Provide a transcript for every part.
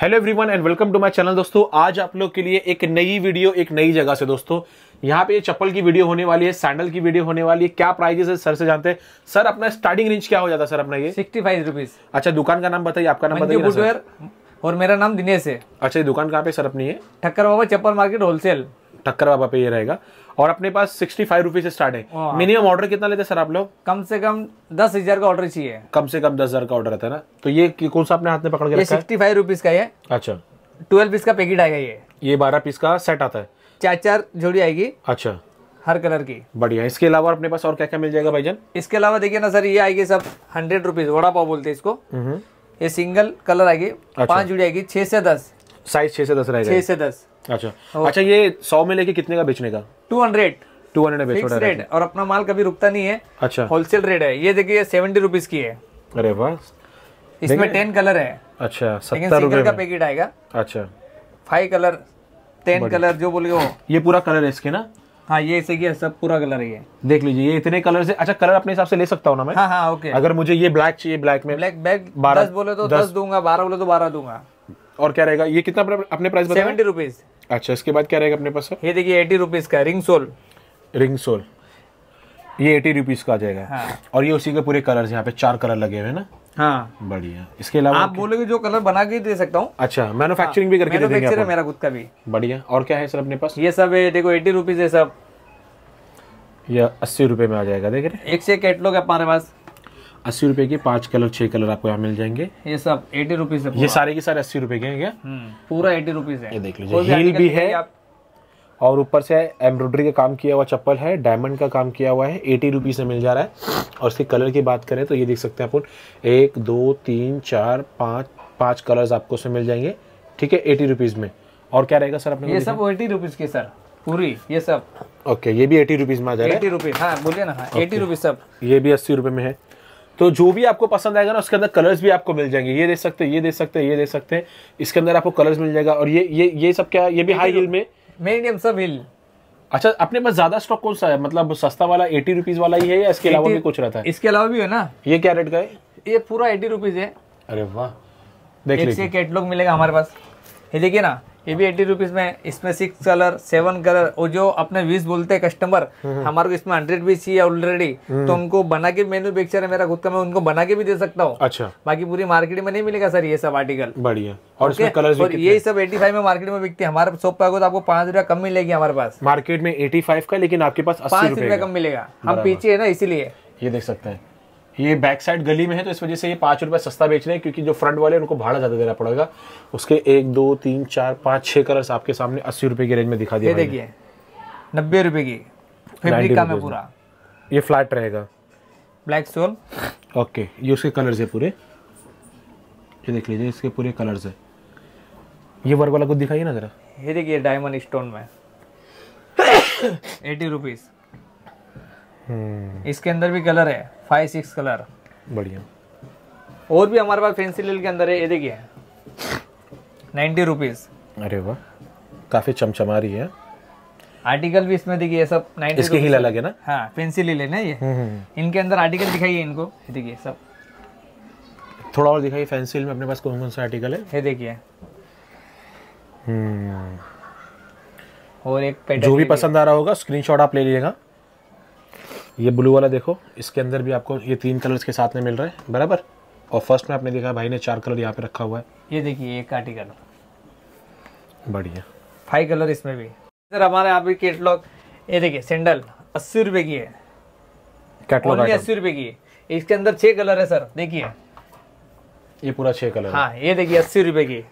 Hello everyone and welcome to my channel दोस्तों आज आप लोग के लिए एक नई वीडियो एक नई जगह से दोस्तों यहाँ पे ये चप्पल की वीडियो होने वाली है सैंडल की वीडियो होने वाली है क्या प्राइजेस है सर से जानते हैं सर अपना स्टार्टिंग रेंज क्या हो जाता है सर अपना ये सिक्सटी फाइव रुपीज अच्छा दुकान का नाम बताइए आपका नाम बताइए और मेरा नाम दिनेश है अच्छा ये दुकान कहाँ पे सर अपनी है ठक्कर बाबा चप्पल मार्केट होलसेल टक्कर बाबा पे ये रहेगा और अपने पास सिक्सटी फाइव रुपीज से स्टार्ट है मिनिमम ऑर्डर कितना लेते सर आप लोग कम से कम दस हजार का ऑर्डर चाहिए कम से कम दस हजार का ऑर्डर रहता है ना तो ये कौन सा अपने हाथ में पकड़ के सिक्सटी फाइव रुपीज का है अच्छा ट्वेल्व पीस का पैकेट आएगा ये ये बारह पीस का सेट आता है चार चार जोड़ी आएगी अच्छा हर कलर की बढ़िया इसके अलावा अपने पास और क्या क्या मिल जाएगा भाई जान इसके अलावा देखिए ना सर ये आएगी सब हंड्रेड रुपीज वड़ा पाव बोलते हैं इसको हम्म। ये सिंगल कलर आएगी अच्छा। पांच जुड़ी आएगी छह से दस साइज छह से दस रहेगा छह से दस अच्छा अच्छा ये सौ में लेके कितने का बेचने का two hundred two hundred rate और अपना माल कभी रुकता नहीं है अच्छा होलसेल रेट है ये देखिए सेवेंटी रुपीज की है अरे वाह इसमें टेन कलर है अच्छा सत्तर का पैकेट आएगा अच्छा फाइव कलर टेन कलर जो बोलिए ये पूरा कलर है इसके ना हाँ ये ऐसे की है सब पूरा कलर ही है देख लीजिए ये इतने कलर से अच्छा कलर अपने हिसाब से ले सकता हूँ ना मैं हाँ हाँ ओके अगर मुझे ये ब्लैक चाहिए ब्लैक में ब्लैक बैग बारह बोले तो दस दूंगा बारह बोले तो बारह दूंगा और क्या रहेगा ये कितना अपने प्राइस सेवेंटी रुपीज अच्छा इसके बाद क्या रहेगा अपने पास ये देखिए एटी रुपीज का रिंग सोल रिंग सोल ये एटी रुपीज का आ जाएगा हाँ। और ये उसी के पूरे कलर यहाँ पे चार कलर लगे हुए ना हाँ बढ़िया इसके अलावा आप बोलोगे जो कलर बना के दे सकता हूँ अच्छा मैनुफैक्चरिंग हाँ। भी करके दे देंगे है मेरा खुद का भी बढ़िया और क्या है सर अपने पास ये सब है देखो एटी रुपीज है सब ये अस्सी रुपए में आ जाएगा देख रहे एक से कैटलॉग है हमारे पास अस्सी रुपए के पांच कलर छह कलर आपको यहाँ मिल जाएंगे ये सब एटी रुपीज ये सारे के सारे अस्सी रुपए के हैं हम्म, पूरा एटी रुपीज है ये देख लीजिए हील भी है और ऊपर से एम्ब्रॉयडरी का काम किया हुआ चप्पल है डायमंड का काम किया हुआ है एटी रुपीज़ में मिल जा रहा है और इसके कलर की बात करें तो ये देख सकते हैं अपन एक दो तीन चार पाँच पाँच कलर आपको उसमें मिल जाएंगे ठीक है एटी रुपीज़ में और क्या रहेगा सर अपने ये सब एटी रुपीज़ के सर पूरी ये सब ओके ये भी एटी रुपीज़ में आ जाएगा एटी रुपीज़ हाँ बोलिए ना एटी हाँ, रुपीज़ सब ये भी अस्सी रुपए में है तो जो भी आपको पसंद आएगा ना उसके अंदर कलर्स भी आपको मिल जाएंगे ये देख सकते हैं ये देख सकते हैं ये देख सकते हैं इसके अंदर आपको कलर्स मिल जाएगा और ये ये ये सब क्या ये भी हाई हिल में मीडियम सब हिल अच्छा अपने पास ज्यादा स्टॉक कौन सा है मतलब सस्ता वाला एटी रुपीज वाला ही है या इसके अलावा भी कुछ रहता है इसके अलावा भी है ना ये क्या रेट का है ये पूरा एटी रुपीज है अरे वाह देखिए कैटलॉग मिलेगा हमारे पास ये देखिए ना ये भी एटी रुपीज में इसमें सिक्स कलर सेवन कलर और जो अपने बीस बोलते हैं हम्म। कस्टमर हमारे को इसमें हंड्रेड बीस चाहिए ऑलरेडी हम्म। तो उनको बना के मैन्युफेक्चर है मेरा खुद का मैं उनको बना के भी दे सकता हूँ अच्छा बाकी पूरी मार्केट में नहीं मिलेगा सर ये सब आर्टिकल बढ़िया और okay? कलर्स और ये सब एटी फाइव में मार्केट में बिकती है हमारे शॉप पे आगे तो आपको पांच रुपया कम मिलेगी हमारे पास मार्केट में एटी फाइव का लेकिन आपके पास पांच रुपया कम मिलेगा हम पीछे है ना इसीलिए ये देख सकते हैं ये बैक साइड गली में है तो इस वजह से ये पाँच रुपये सस्ता बेच रहे हैं क्योंकि जो फ्रंट वाले उनको भाड़ा ज़्यादा देना पड़ेगा उसके एक दो तीन चार पाँच छः कलर्स आपके सामने अस्सी रुपये की रेंज में दिखा दिया देखिए नब्बे रुपये की फैब्रिक पूरा ये फ्लैट रहेगा ब्लैक सोल ओके ये उसके कलर्स है पूरे ये देख लीजिए इसके पूरे कलर्स है ये वर्क वाला कुछ दिखाइए ना ज़रा ये देखिए डायमंड स्टोन में एटी रुपीज़ हम्म। इसके अंदर भी कलर है फाइव सिक्स कलर बढ़िया और भी हमारे पास फैंसी लिल के अंदर है ये देखिए नाइन्टी रुपीज़ अरे वाह काफ़ी चमचमा रही है आर्टिकल भी इसमें देखिए सब नाइन्टी इसके ही अलग है ना हाँ फैंसी पेंसिल है ना ये हम्म, हम्म, इनके अंदर आर्टिकल दिखाइए इनको देखिए सब थोड़ा और दिखाइए फैंसी में अपने पास कौन कौन सा आर्टिकल है ये देखिए और एक जो भी पसंद आ रहा होगा स्क्रीनशॉट आप ले लीजिएगा ये ब्लू वाला देखो इसके अंदर भी आपको ये तीन कलर के साथ में मिल रहे हैं बराबर और फर्स्ट में आपने देखा भाई ने चार कलर यहाँ पे रखा हुआ है ये देखिए एक काटी कलर बढ़िया फाइव कलर इसमें भी सर हमारे यहाँ पे कैटलॉग ये देखिए सैंडल अस्सी रुपए की है कैटलॉग अस्सी रुपए की है इसके अंदर छह कलर है सर देखिए ये पूरा छह कलर हाँ ये देखिए अस्सी रुपए की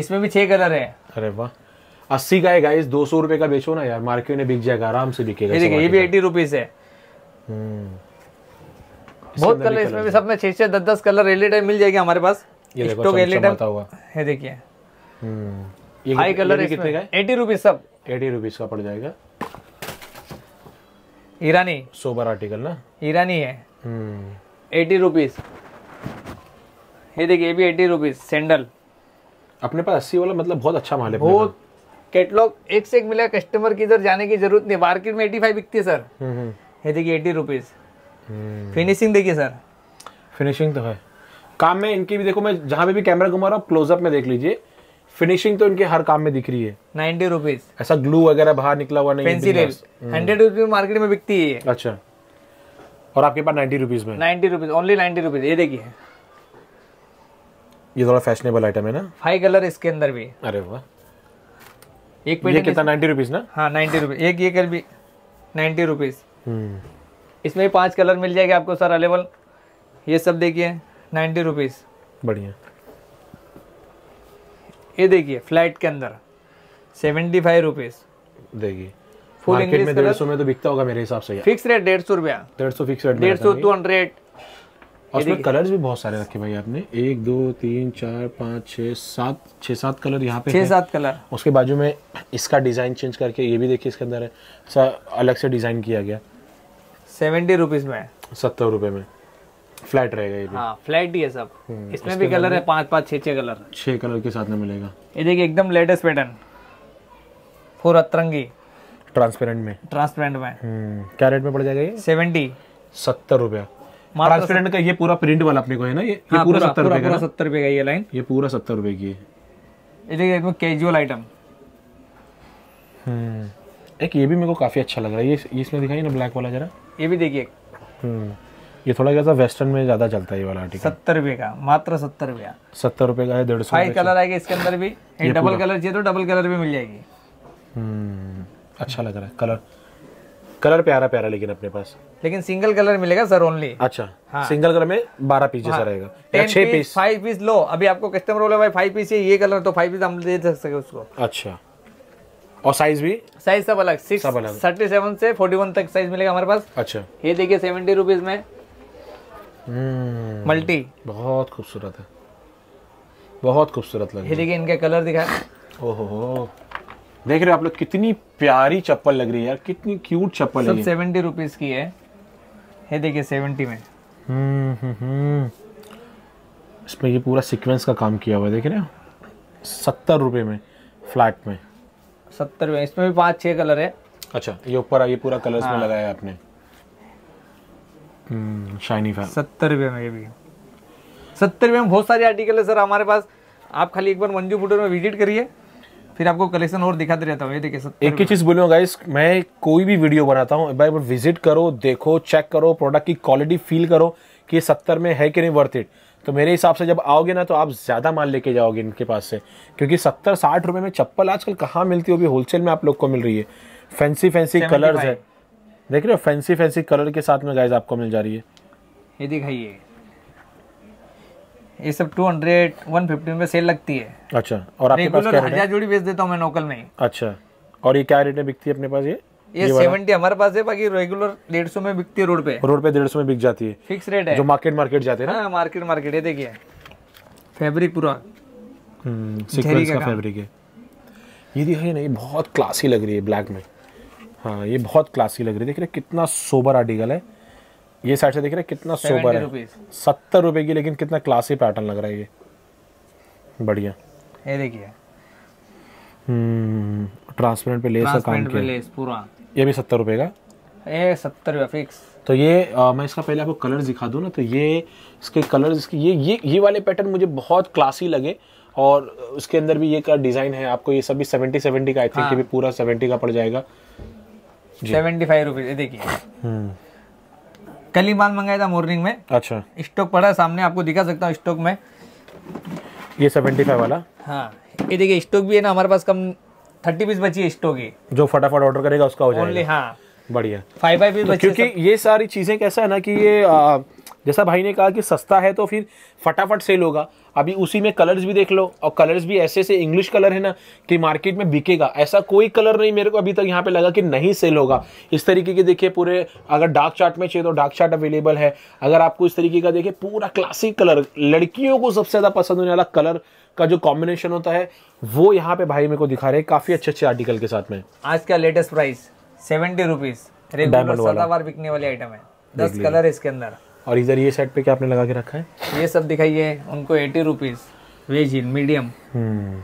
इसमें भी छह कलर है अरे वाह अस्सी का है गाइस दो सौ रुपए का बेचो ना यार मार्केट में बिक जाएगा आराम से बिकेगा देखिए ये भी एटी रुपीज है हम्म। बहुत कलर इसमें भी सब में छह छह दस दस कलर एल टाइम मिल जाएगी हमारे पास ये स्टॉक एल हुआ ये देखिए हम्म। ये हाई कलर कितने का एटी रुपीज सब एटी रुपीज का पड़ जाएगा ईरानी सोबर आर्टिकल ना ईरानी है एटी हम्म। रुपीज ये देखिए ये भी एटी रुपीज सैंडल अपने पास अस्सी वाला मतलब बहुत अच्छा माल है बहुत कैटलॉग एक से एक मिला कस्टमर की इधर जाने की जरूरत नहीं मार्केट में एटी फाइव बिकती है सर हम्म, हम्म। ये देखिए एटी रुपीज फिनिशिंग देखिए सर फिनिशिंग तो है काम में इनकी भी देखो मैं जहाँ पे भी कैमरा घुमा रहा हूँ क्लोजअप में देख लीजिए फिनिशिंग तो इनके हर काम में दिख रही है नाइनटी रुपीज ऐसा ग्लू वगैरह बाहर निकला हुआ नहीं हंड्रेड रुपीज मार्केट में बिकती है अच्छा और आपके पास नाइनटी रुपीज में ninety rupees only ninety rupees ये देखिए ये थोड़ा फैशनेबल आइटम है ना फाइव कलर इसके अंदर भी अरे वाह एक पेटी कितना नाइन्टी रुपीज़ ना हाँ नाइन्टी रुपीज़ एक ये कर भी नाइन्टी हम्म। रुपीज़ इसमें पांच कलर मिल जाएगा आपको सर अवेलेबल ये सब देखिए नाइन्टी रुपीज़ बढ़िया ये देखिए फ्लैट के अंदर सेवेंटी फाइव रुपीज़ देखिए फुल इंग्लिश में डेढ़ सौ में तो बिकता होगा मेरे हिसाब से फिक्स रेट डेढ़ सौ रुपया डेढ़ सौ फिक्स रेट डेढ़ सौ टू हंड्रेड और इसमें कलर्स भी बहुत सारे रखे भाई आपने एक दो तीन चार पाँच छः सात छः सात कलर यहाँ पे छः सात कलर उसके बाजू में इसका डिज़ाइन चेंज करके ये भी देखिए इसके अंदर है सा अलग से डिज़ाइन किया गया सेवेंटी रुपीज़ में सत्तर रुपये में फ्लैट रहेगा ये भी हाँ फ्लैट ही है सब हम्म, इसमें भी कलर है पाँच पाँच छः छः कलर छः कलर के साथ में मिलेगा ये देखिए एकदम लेटेस्ट पैटर्न फोर अतरंगी ट्रांसपेरेंट में ट्रांसपेरेंट में हम्म, क्या रेट में पड़ जाएगा ये सेवेंटी सत्तर रुपया ट्रांसपेरेंट का ये पूरा प्रिंट वाला अपने को है ना ये, हाँ, पूरा सत्तर रुपए का सत्तर रुपए का ये लाइन ये पूरा सत्तर रुपए की है ये कैजुअल आइटम हम्म। एक ये भी मेरे को काफी अच्छा लग रहा है ये इसमें दिखाई ना ब्लैक वाला जरा ये भी देखिए हम्म। ये थोड़ा कैसा वेस्टर्न में ज्यादा चलता है ये वाला आर्टिकल सत्तर रुपए का मात्र सत्तर रुपया सत्तर रुपए का है डेढ़ सौ कलर आएगा इसके अंदर भी डबल कलर चाहिए तो डबल कलर भी मिल जाएगी हम्म। अच्छा लग रहा है कलर कलर प्यारा प्यारा लेकिन अपने पास लेकिन सिंगल कलर मिलेगा सर ओनली अच्छा हाँ। सिंगल कलर में बारह पीस जैसा हाँ। रहेगा छह पीस फाइव पीस लो अभी आपको कस्टमर बोले भाई फाइव पीस ये कलर तो फाइव पीस हम दे सकते उसको अच्छा और साइज भी साइज सब अलग सिक्स थर्टी सेवन से फोर्टी वन तक साइज मिलेगा हमारे पास अच्छा ये देखिए सेवेंटी रुपीज में मल्टी हम्म। बहुत खूबसूरत है बहुत खूबसूरत लगे ये देखिए इनके कलर दिखा ओहो देख रहे हो आप लोग कितनी प्यारी चप्पल लग रही है यार कितनी क्यूट चप्पल है सेवेंटी रुपीज की है है देखिए सेवेंटी में हम्म, हम्म, हम्म। इसमें ये पूरा सीक्वेंस का काम किया हुआ है देख रहे हो सत्तर रुपये में फ्लैट में सत्तर रुपये इसमें भी पांच छह कलर है अच्छा ये ऊपर ये पूरा कलर हाँ। लगाया आपने शाइनी फैन सत्तर रुपये में ये भी सत्तर रुपये में बहुत सारे आर्टिकल है सर हमारे पास आप खाली एक बार मंजू फूटर में विजिट करिए फिर आपको कलेक्शन और दिखाते रहता हूँ ये देखिए एक ही चीज बोलो गाइस मैं कोई भी वीडियो बनाता हूँ भाई विजिट करो देखो चेक करो प्रोडक्ट की क्वालिटी फील करो कि सत्तर में है कि नहीं वर्थ इट तो मेरे हिसाब से जब आओगे ना तो आप ज़्यादा माल लेके जाओगे इनके पास से क्योंकि सत्तर साठ रुपये में चप्पल आजकल कहाँ मिलती है वो भी होलसेल में आप लोग को मिल रही है फैंसी फैंसी कलर्स है देख रहे हो फैंसी फैंसी कलर के साथ में गाइज आपको मिल जा रही है ये दिखाइए ये सब 200, 150 में सेल लगती है अच्छा और आपके पास क्या हजार जोड़ी बेच देता हूँ मैं नोकल में अच्छा और ये क्या रेट में बिकती है अपने पास ये ये सेवेंटी हमारे पास है बाकी रेगुलर डेढ़ सौ में बिकती है रोड पे रोड पे डेढ़ सौ में बिक जाती है फिक्स रेट है जो मार्केट मार्केट जाते हैं ना मार्केट मार्केट है देखिए फैब्रिक पूरा सीक्वेंस हम्म, का फैब्रिक है ये दिखाइए ना ये बहुत क्लासी लग रही है ब्लैक में हाँ ये बहुत क्लासी लग रही है देख रहे कितना सोबर आर्टिकल है ये साइड से देख रहे हैं कितना सोबर है सत्तर रुपए की लेकिन कितना क्लासी पैटर्न लग रहा है ये बढ़िया ये देखिए हम्म ट्रांसपेरेंट पे लेस का काम किया लेस पूरा ये भी सत्तर रुपए का ये सत्तर रुपये फिक्स तो ये आ, मैं इसका पहले आपको कलर दिखा दूँ ना तो ये इसके कलर इसके ये ये ये वाले पैटर्न मुझे बहुत क्लासी लगे और उसके अंदर भी ये का डिज़ाइन है आपको ये सब भी सेवेंटी सेवेंटी का आई थिंक हाँ। भी पूरा सेवेंटी का पड़ जाएगा सेवेंटी फाइव रुपीज़ ये देखिए हम्म। कल ही माल मंगाया था मॉर्निंग में अच्छा स्टॉक पड़ा है सामने आपको दिखा सकता हूँ स्टॉक में ये सेवेंटी फाइव वाला हाँ ये देखिए स्टॉक भी है ना हमारे पास कम थर्टी पीस बची है स्टॉक ही जो फटाफट ऑर्डर करेगा उसका हो जाएगा ओनली हाँ बढ़िया फाइव फाइव पीस क्योंकि ये सारी चीजें कैसा है ना कि ये जैसा भाई ने कहा कि सस्ता है तो फिर फटाफट सेल होगा अभी उसी में कलर्स भी देख लो और कलर्स भी ऐसे ऐसे इंग्लिश कलर है ना कि मार्केट में बिकेगा ऐसा कोई कलर नहीं मेरे को अभी तक यहाँ पे लगा कि नहीं सेल होगा इस तरीके के देखिए पूरे अगर डार्क चार्ट में चाहिए तो डार्क चार्ट अवेलेबल है अगर आपको इस तरीके का देखिए पूरा क्लासिक कलर लड़कियों को सबसे ज़्यादा पसंद होने वाला कलर का जो कॉम्बिनेशन होता है वो यहाँ पे भाई मेरे को दिखा रहे हैं काफ़ी अच्छे अच्छे आर्टिकल के साथ में आज का latest price seventy rupees regular बिकने वाली आइटम है दस कलर इसके अंदर और इधर ये सेट पे क्या आपने लगा के रखा है ये सब दिखाइए उनको eighty rupees wedge in medium हम्म।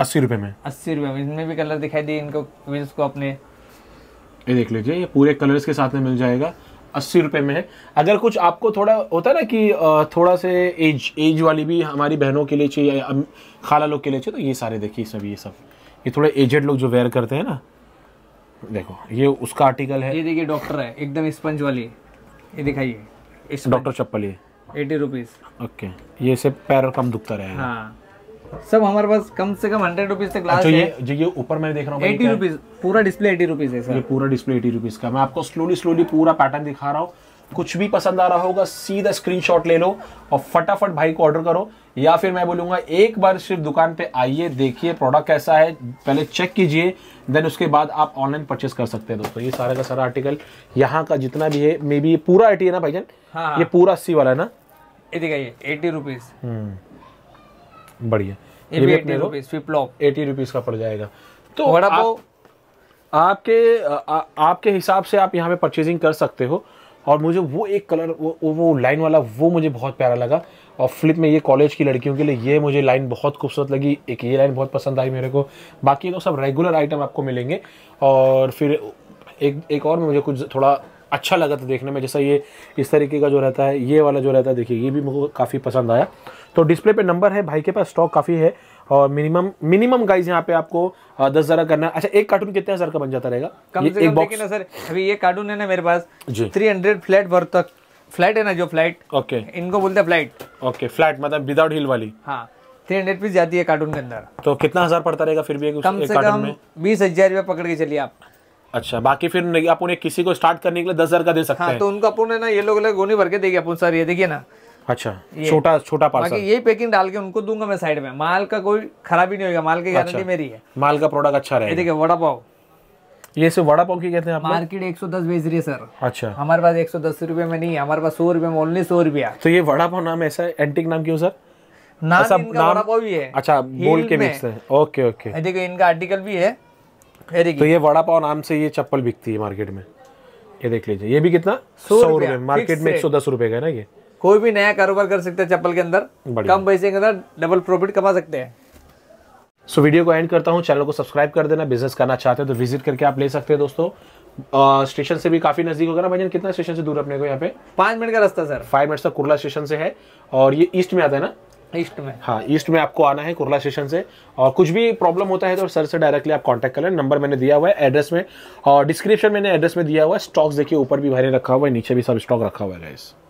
अस्सी रुपए में अस्सी रुपए में इसमें भी कलर दिखाई दिए इनको विंस को अपने ये देख लीजिए ये पूरे कलर्स के साथ में मिल जाएगा अस्सी रुपए में है अगर कुछ आपको थोड़ा होता है ना कि थोड़ा से एज एज वाली भी हमारी बहनों के लिए चाहिए खाला लोग के लिए चाहिए तो ये सारे देखिए सब ये सब ये थोड़े एजेड लोग जो वेयर करते हैं ना देखो ये उसका आर्टिकल है ये देखिए डॉक्टर है एकदम स्पंज वाली ये दिखाइए इस डॉक्टर चप्पल ये एटी रुपीज़ ओके ये से पैर कम दुखता रहेगा हाँ। सब हमारे पास कम से कम हंड्रेड रुपीज तक ग्लास अच्छा ये जो ये ऊपर मैं देख रहा हूँ एटी रुपीज पूरा डिस्प्ले एटी रुपीज है सर ये पूरा डिस्प्ले एटी रुपीज का मैं आपको स्लोली स्लोली पूरा पैटर्न दिखा रहा हूँ कुछ भी पसंद आ रहा होगा सीधा स्क्रीनशॉट ले लो और फटाफट भाई को ऑर्डर करो या फिर मैं बोलूंगा एक बार सिर्फ दुकान पे आइए देखिए प्रोडक्ट कैसा है पहले चेक कीजिए देन उसके बाद आप ऑनलाइन परचेस कर सकते हैं दोस्तों ये सारे का सारा आर्टिकल यहाँ का जितना भी है मे बी ये पूरा आई है ना जान हाँ, हाँ। ये पूरा अस्सी वाला है ना ये दिखाइए एटी रुपीज़ बढ़िया एटी रुपीज़ का पड़ जाएगा तो बड़ा आपके आपके हिसाब से आप यहाँ पे परचेजिंग कर सकते हो और मुझे वो एक कलर वो वो लाइन वाला वो मुझे बहुत प्यारा लगा और फ्लिप में ये कॉलेज की लड़कियों के लिए ये मुझे लाइन बहुत खूबसूरत लगी एक ये लाइन बहुत पसंद आई मेरे को बाकी तो सब रेगुलर आइटम आपको मिलेंगे और फिर एक एक और मुझे कुछ थोड़ा अच्छा लगा था देखने में जैसा ये इस तरीके का जो रहता है ये वाला जो रहता है देखिए ये भी मुझे काफ़ी पसंद आया तो डिस्प्ले पे नंबर है भाई के पास स्टॉक काफ़ी है और मिनिमम मिनिमम गाइज यहाँ पे आपको दस हजार करना अच्छा एक कार्टून कितने हजार का बन जाता रहेगा सर अभी ये कार्टून है ना मेरे पास थ्री हंड्रेड फ्लैट भर तक फ्लैट है ना जो फ्लैट ओके okay. इनको बोलते हैं फ्लैट ओके फ्लैट मतलब विदाउट हिल वाली थ्री हंड्रेड पीस जाती है कार्टून के अंदर तो कितना हजार पड़ता रहेगा फिर भी एक, कम एक से कम बीस हजार रुपया पकड़ के चलिए आप अच्छा बाकी फिर आप उन्हें किसी को स्टार्ट करने के लिए दस हजार का दे सकते हाँ, हैं हाँ, तो उनको अपन ना ये लोग लो गोनी भर के देगी अपन सर ये देखिए ना अच्छा छोटा छोटा पार्सल बाकी यही पैकिंग डाल के उनको दूंगा मैं साइड में माल का कोई खराबी नहीं होगा माल की गारंटी अच्छा, मेरी है माल का प्रोडक्ट अच्छा रहेगा देखिए वड़ा पाव ये सिर्फ वड़ा पाव की कहते हैं मार्केट एक सौ दस बेच रही है सर अच्छा हमारे पास एक सौ दस में नहीं है हमारे पास सौ रुपए में ओनली सौ रुपया तो ये वड़ा पाव नाम ऐसा एंटिक नाम क्यों सर नाम सब अच्छा, भी है अच्छा बोल के बेचते हैं ओके ओके देखो इनका आर्टिकल भी है तो ये वड़ा पाव नाम से ये चप्पल बिकती है मार्केट में ये देख लीजिए ये भी कितना सौ रुपए मार्केट में एक सौ दस रुपये का है ना ये कोई भी नया कारोबार कर सकते हैं चप्पल के अंदर कम पैसे के अंदर डबल प्रॉफिट कमा सकते हैं सो so, वीडियो को एंड करता हूँ चैनल को सब्सक्राइब कर देना बिजनेस करना चाहते हो तो विजिट करके आप ले सकते हैं दोस्तों स्टेशन से भी काफी नजदीक होगा ना भाई कितना स्टेशन से दूर अपने को यहाँ पे पांच मिनट का रास्ता सर फाइव मिनट तक कुरला स्टेशन से है और ये ईस्ट में आता है ना ईस्ट में हाँ ईस्ट में आपको आना है कुरला स्टेशन से और कुछ भी प्रॉब्लम होता है तो सर से डायरेक्टली आप कॉन्टेक्ट कर लें नंबर मैंने दिया हुआ है एड्रेस में और डिस्क्रिप्शन मैंने एड्रेस में दिया हुआ है स्टॉक देखिए ऊपर भी भाई रखा हुआ है नीचे भी सब स्टॉक रखा हुआ है